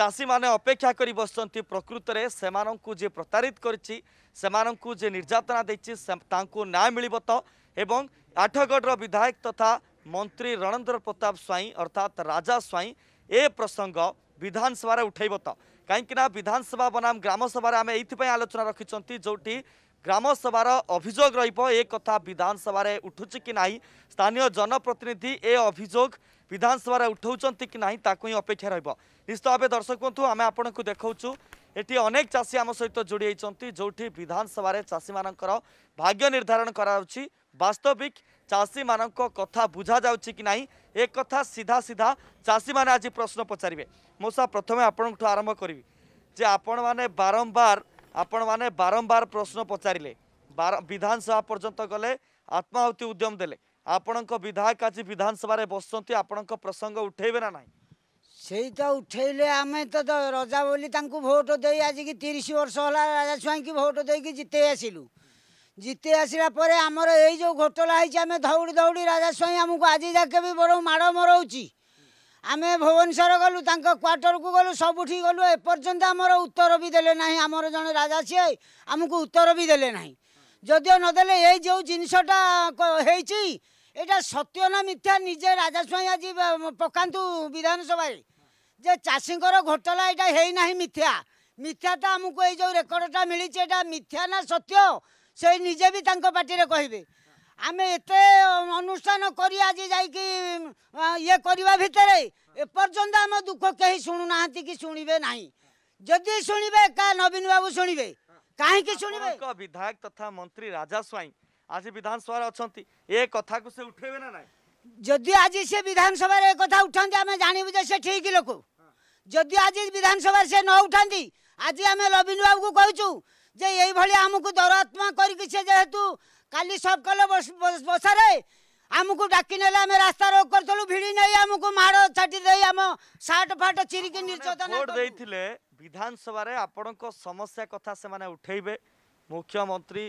ଚାଷୀ ମାନେ ଅପେକ୍ଷା କରି ବସିଛନ୍ତି ପ୍ରକୃତରେ ସେମାନଙ୍କୁ ଯିଏ ପ୍ରତାରିତ କରିଛି ସେମାନଙ୍କୁ ଯିଏ ନିର୍ଯାତନା ଦେଇଛି ତାଙ୍କୁ ନ୍ୟାୟ ମିଳିବ ତ ଏବଂ ଆଠଗଡ଼ର ବିଧାୟକ ତଥା ମନ୍ତ୍ରୀ ରଣେନ୍ଦ୍ର ପ୍ରତାପ ସ୍ୱାଇଁ ଅର୍ଥାତ୍ ରାଜା ସ୍ୱାଇଁ ଏ ପ୍ରସଙ୍ଗ ବିଧାନସଭାରେ ଉଠାଇବ ତ କାହିଁକିନା ବିଧାନସଭା ବନାମ ଗ୍ରାମସଭାରେ ଆମେ ଏଇଥିପାଇଁ ଆଲୋଚନା ରଖିଛନ୍ତି ଯେଉଁଠି ଗ୍ରାମସଭାର ଅଭିଯୋଗ ରହିବ ଏ କଥା ବିଧାନସଭାରେ ଉଠୁଛି କି ନାହିଁ ସ୍ଥାନୀୟ ଜନପ୍ରତିନିଧି ଏ ଅଭିଯୋଗ ବିଧାନସଭାରେ ଉଠାଉଛନ୍ତି କି ନାହିଁ ତାକୁ ହିଁ ଅପେକ୍ଷା ରହିବ ନିଶ୍ଚିତ ଦର୍ଶକ ବନ୍ଧୁ ଆମେ ଆପଣଙ୍କୁ ଦେଖାଉଛୁ ଏଠି ଅନେକ ଚାଷୀ ଆମ ସହିତ ଯୋଡ଼ି ହେଇଛନ୍ତି ଯେଉଁଠି ବିଧାନସଭାରେ ଚାଷୀମାନଙ୍କର ଭାଗ୍ୟ ନିର୍ଦ୍ଧାରଣ କରାଯାଉଛି ବାସ୍ତବିକ ଚାଷୀମାନଙ୍କ କଥା ବୁଝାଯାଉଛି କି ନାହିଁ ଏ କଥା ସିଧା ସିଧା ଚାଷୀମାନେ ଆଜି ପ୍ରଶ୍ନ ପଚାରିବେ ମୁଁ ସାର୍ ପ୍ରଥମେ ଆପଣଙ୍କଠୁ ଆରମ୍ଭ କରିବି ଯେ ଆପଣମାନେ ବାରମ୍ବାର ଆପଣମାନେ ବାରମ୍ବାର ପ୍ରଶ୍ନ ପଚାରିଲେ ବିଧାନସଭା ପର୍ଯ୍ୟନ୍ତ ଗଲେ ଆତ୍ମାହୁତି ଉଦ୍ୟମ ଦେଲେ ଆପଣଙ୍କ ବିଧାୟକ ଆଜି ବିଧାନସଭାରେ ବସୁଛନ୍ତି ଆପଣଙ୍କ ପ୍ରସଙ୍ଗ ଉଠେଇବେ ନା ନାହିଁ ସେଇ ତ ଉଠେଇଲେ ଆମେ ତ ରଜା ବୋଲି ତାଙ୍କୁ ଭୋଟ ଦେଇ ଆଜିକି ତିରିଶ ବର୍ଷ ହେଲା ରାଜା ସ୍ୱାଇଁକି ଭୋଟ୍ ଦେଇକି ଜିତେଇ ଆସିଲୁ ଜିତେଇ ଆସିଲା ପରେ ଆମର ଏଇ ଯେଉଁ ଘୋଟଲା ହେଇଛି ଆମେ ଧଉଡ଼ି ଧଉଡ଼ି ରାଜା ସ୍ୱାଇଁ ଆମକୁ ଆଜି ଯାକେ ବି ବରଂ ମାଡ଼ ମରଉଛି ଆମେ ଭୁବନେଶ୍ୱର ଗଲୁ ତାଙ୍କ କ୍ୱାର୍ଟରକୁ ଗଲୁ ସବୁଠି ଗଲୁ ଏପର୍ଯ୍ୟନ୍ତ ଆମର ଉତ୍ତର ବି ଦେଲେ ନାହିଁ ଆମର ଜଣେ ରାଜା ସିଏ ଆମକୁ ଉତ୍ତର ବି ଦେଲେ ନାହିଁ যদিও নদেলে এই যে জিনিসটা হয়েছি এটা সত্য না মিথ্যা নিজে রাজা স্বাই আজ পকাতু বিধানসভায় যে চাষীঙ্কর ঘটনা এটা হয়ে না মিথ্যা মিথ্যাটা আমি এই যে রেকর্ডটা মিছে এটা মিথ্যা না সত্য সেই নিজে বি তাঙ্ক পাটিরে কহবে আমি এতে অনুষ্ঠান করি আজ যাই ইয়ে করা ভিতরে এপর্যন্ত আমার দুঃখ কে শুণু না কি শুণবে না যদি শুণবে কা নবীন বাবু শুণবে କାହିଁକି ଶୁଣିବେ ବିଧାୟକ ତଥା ମନ୍ତ୍ରୀ ରାଜା ସ୍ୱାଇଁ ଆଜି ବିଧାନସଭାରେ ଅଛନ୍ତି ଏ କଥାକୁ ସେ ଉଠେଇବେ ନା ନାହିଁ ଯଦି ଆଜି ସେ ବିଧାନସଭାରେ ଏ କଥା ଉଠାନ୍ତି ଆମେ ଜାଣିବୁ ଯେ ସେ ଠିକ ଲୋକ ଯଦି ଆଜି ବିଧାନସଭାରେ ସେ ନ ଉଠାନ୍ତି ଆଜି ଆମେ ରବୀନ୍ଦ୍ର ବାବୁକୁ କହୁଛୁ ଯେ ଏଇଭଳି ଆମକୁ ଦରାତ୍ମା କରିକି ସେ ଯେହେତୁ କାଲି ସବକଲ ବସାରେ आमु डेलेख गरिदु भिडिम माड छैन साठ फाट चिरिक विधानसभन्दा आपणको समस्या कथा उठे मुख्यमन्त्री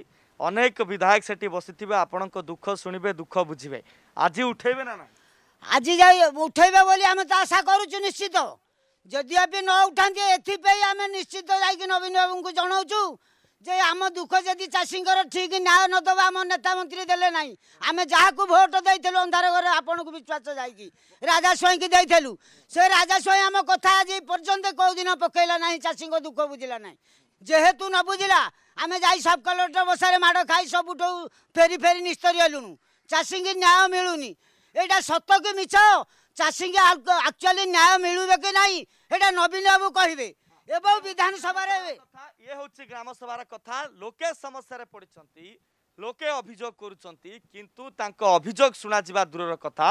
अनेक विधायक बसिथे दुख शुणवे दुख बुझि आज ना आज उठै त आशा गरुछु निश्चित जद्यपि न उठाने नवीन को जनाउछु যে আম দুঃখ যদি চাষীঙ্কর ঠিক ন্যায় নদেবা আম নেতা মন্ত্রী দেলে না আমি যাহাকু ভোট দিয়েছিল ଅନ୍ଧାରଘର ଆପଣଙ୍କୁ ବିଶ୍ୱାସ ଯାଇକି ରାଜା ସ୍ୱାଇଁକି ଦେଇଥିଲୁ ସେ ରାଜା ସ୍ୱାଇଁ ଆମ କଥା ଆଜି ପର୍ଯ୍ୟନ୍ତ କେଉଁଦିନ ପକେଇଲା ନାହିଁ ଚାଷୀଙ୍କ ଦୁଃଖ ବୁଝିଲା ନାହିଁ ଯେହେତୁ ନ ବୁଝିଲା ଆମେ ଯାଇ ସବ୍ କଲେକ୍ଟର ବସାରେ ମାଡ଼ ଖାଇ ସବୁଠୁ ଫେରି ଫେରି ନିସ୍ତରୀ ହେଲୁଣୁ ଚାଷୀଙ୍କି ନ୍ୟାୟ ମିଳୁନି ଏଇଟା ସତ କି ମିଛ ଚାଷୀଙ୍କି ଆକ୍ଚୁଆଲି ନ୍ୟାୟ ମିଳିବ କି ନାହିଁ ଏଇଟା ନବୀନ ବାବୁ କହିବେ ଏବଂ ବିଧାନସଭାରେ ଇଏ ହଉଛି ଗ୍ରାମ ସଭାର କଥା ଲୋକେ ସମସ୍ୟାରେ ପଡିଛନ୍ତି ଲୋକେ ଅଭିଯୋଗ କରୁଛନ୍ତି କିନ୍ତୁ ତାଙ୍କ ଅଭିଯୋଗ ଶୁଣାଯିବା ଦୂରର କଥା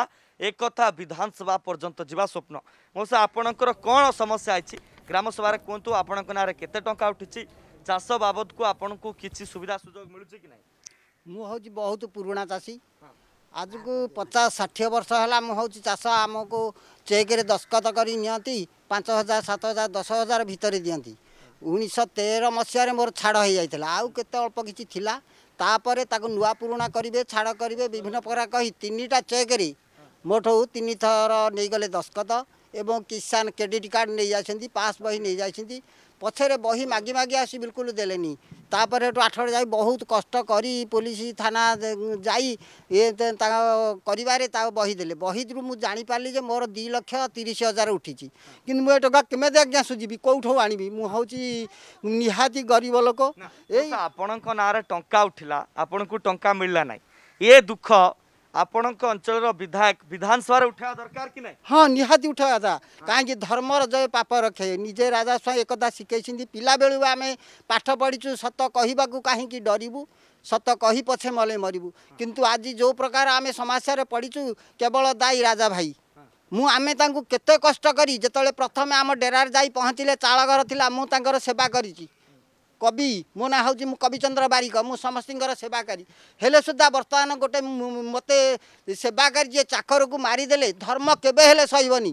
ଏକଥା ବିଧାନସଭା ପର୍ଯ୍ୟନ୍ତ ଯିବା ସ୍ୱପ୍ନ ମୋ ସାର୍ ଆପଣଙ୍କର କ'ଣ ସମସ୍ୟା ଅଛି ଗ୍ରାମସଭାରେ କୁହନ୍ତୁ ଆପଣଙ୍କ ନାଁରେ କେତେ ଟଙ୍କା ଉଠିଛି ଚାଷ ବାବଦକୁ ଆପଣଙ୍କୁ କିଛି ସୁବିଧା ସୁଯୋଗ ମିଳୁଛି କି ନାହିଁ ମୁଁ ହେଉଛି ବହୁତ ପୁରୁଣା ଚାଷୀ ଆଜକୁ ପଚାଶ ଷାଠିଏ ବର୍ଷ ହେଲା ମୁଁ ହେଉଛି ଚାଷ ଆମକୁ ଚେକ୍ରେ ଦସ୍ତଖତ କରି ନିଅନ୍ତି ପାଞ୍ଚ ହଜାର ସାତ ହଜାର ଦଶ ହଜାର ଭିତରେ ଦିଅନ୍ତି ଉଣେଇଶହ ତେର ମସିହାରେ ମୋର ଛାଡ଼ ହୋଇଯାଇଥିଲା ଆଉ କେତେ ଅଳ୍ପ କିଛି ଥିଲା ତାପରେ ତାକୁ ନୂଆ ପୁରୁଣା କରିବେ ଛାଡ଼ କରିବେ ବିଭିନ୍ନ ପ୍ରକାର କହି ତିନିଟା ଚେକ୍ରେ ମୋଠୁ ତିନିଥର ନେଇଗଲେ ଦସ୍ତଖତ ଏବଂ କିଷାନ କ୍ରେଡ଼ିଟ୍ କାର୍ଡ଼ ନେଇଯାଇଛନ୍ତି ପାସ୍ ବହି ନେଇଯାଇଛନ୍ତି পছরে বহি মাগি মাগি আসি বিলকুল দেলেনি তাপরে সেটু আঠগড় যাই বহুত কষ্ট করি পুলিশ থানা যাই ইয়ে করবার তা বহি দেলে বহিরু মু জাঁপারি যে মোর দুই লক্ষ তিরিশ হাজার উঠিছি কিন্তু মু এ টাকা কেমিতি আজ্ঞা সুজিবি কোঠু আনবি মু হচ্ছে নিহাতি গরিব লোক এই আপনার নাঁরে টঙ্কা উঠিলা আপনার টঙ্কা মিললা না এ দুঃখ ଆପଣଙ୍କ ଅଞ୍ଚଳର ବିଧାୟକ ବିଧାନସଭାରେ ଉଠାଇବା ଦରକାର କି ନାହିଁ ହଁ ନିହାତି ଉଠାଇବା ଦା କାହିଁକି ଧର୍ମର ଜୟ ପାପ ରଖେ ନିଜେ ରାଜା ସ୍ୱାଇଁ ଏକଥା ଶିଖେଇଛନ୍ତି ପିଲାବେଳୁ ଆମେ ପାଠ ପଢ଼ିଛୁ ସତ କହିବାକୁ କାହିଁକି ଡରିବୁ ସତ କହି ପଛେ ମଲେ ମରିବୁ କିନ୍ତୁ ଆଜି ଯେଉଁ ପ୍ରକାର ଆମେ ସମସ୍ୟାରେ ପଡ଼ିଛୁ କେବଳ ଦାୟୀ ରାଜା ଭାଇ ମୁଁ ଆମେ ତାଙ୍କୁ କେତେ କଷ୍ଟ କରି ଯେତେବେଳେ ପ୍ରଥମେ ଆମ ଡେରାରେ ଯାଇ ପହଞ୍ଚିଲେ ଚାଳ ଘର ଥିଲା ମୁଁ ତାଙ୍କର ସେବା କରିଛି କବି ମୋ ନାଁ ହେଉଛି ମୁଁ କବିଚନ୍ଦ୍ର ବାରିକ ମୁଁ ସମସ୍ତଙ୍କର ସେବାକାରୀ ହେଲେ ସୁଦ୍ଧା ବର୍ତ୍ତମାନ ଗୋଟେ ମୋତେ ସେବାକାରୀ ଯିଏ ଚାକରକୁ ମାରିଦେଲେ ଧର୍ମ କେବେ ହେଲେ ସହିବନି